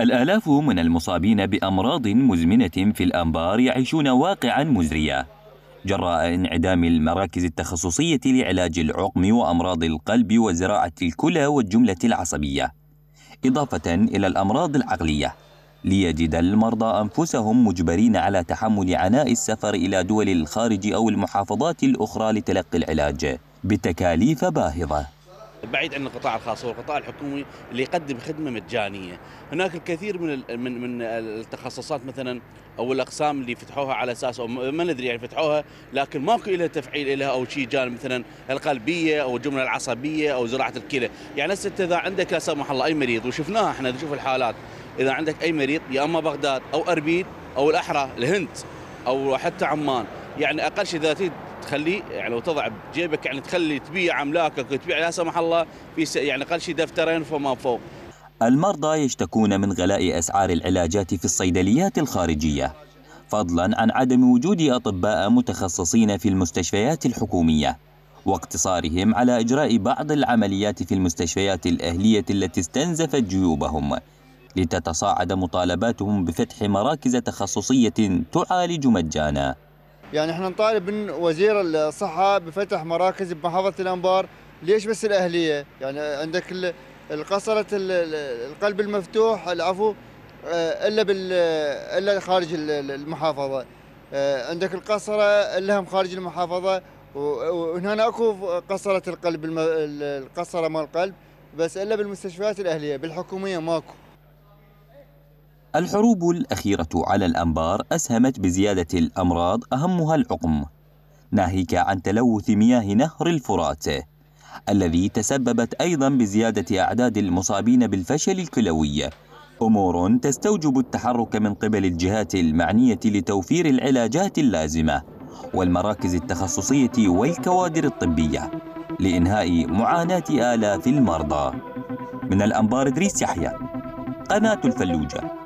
الآلاف من المصابين بأمراض مزمنة في الأنبار يعيشون واقعا مزريا جراء انعدام المراكز التخصصية لعلاج العقم وأمراض القلب وزراعة الكلى والجملة العصبية إضافة إلى الأمراض العقلية ليجد المرضى أنفسهم مجبرين على تحمل عناء السفر إلى دول الخارج أو المحافظات الأخرى لتلقي العلاج بتكاليف باهظة بعيد عن القطاع الخاص والقطاع الحكومي اللي يقدم خدمه مجانيه، هناك الكثير من من من التخصصات مثلا او الاقسام اللي فتحوها على اساس او ما ندري يعني فتحوها لكن ماكو لها تفعيل لها او شيء جانب مثلا القلبيه او الجمله العصبيه او زراعه الكلى، يعني هسه انت اذا عندك لا سمح الله اي مريض وشفناها احنا نشوف الحالات اذا عندك اي مريض يا اما بغداد او اربيل او الاحرى الهند او حتى عمان، يعني اقل شيء اذا تخليه يعني وتضع بجيبك يعني تخلي تبيع املاكك وتبيع لا سمح الله في يعني اقل شيء دفترين فما فوق. المرضى يشتكون من غلاء اسعار العلاجات في الصيدليات الخارجيه فضلا عن عدم وجود اطباء متخصصين في المستشفيات الحكوميه واقتصارهم على اجراء بعض العمليات في المستشفيات الاهليه التي استنزفت جيوبهم لتتصاعد مطالباتهم بفتح مراكز تخصصيه تعالج مجانا يعني احنا نطالب من وزير الصحه بفتح مراكز بمحافظه الانبار ليش بس الاهليه يعني عندك القصرة القلب المفتوح العفو آه، الا بال الا خارج المحافظه آه، عندك القصرة الا هم خارج المحافظه وهنا اكو قصرة القلب القصرة مال القلب بس الا بالمستشفيات الاهليه بالحكوميه ماكو الحروب الأخيرة على الأنبار أسهمت بزيادة الأمراض أهمها العقم ناهيك عن تلوث مياه نهر الفرات الذي تسببت أيضا بزيادة أعداد المصابين بالفشل الكلوي أمور تستوجب التحرك من قبل الجهات المعنية لتوفير العلاجات اللازمة والمراكز التخصصية والكوادر الطبية لإنهاء معاناة آلاف المرضى من الأنبار إدريس يحيى قناة الفلوجة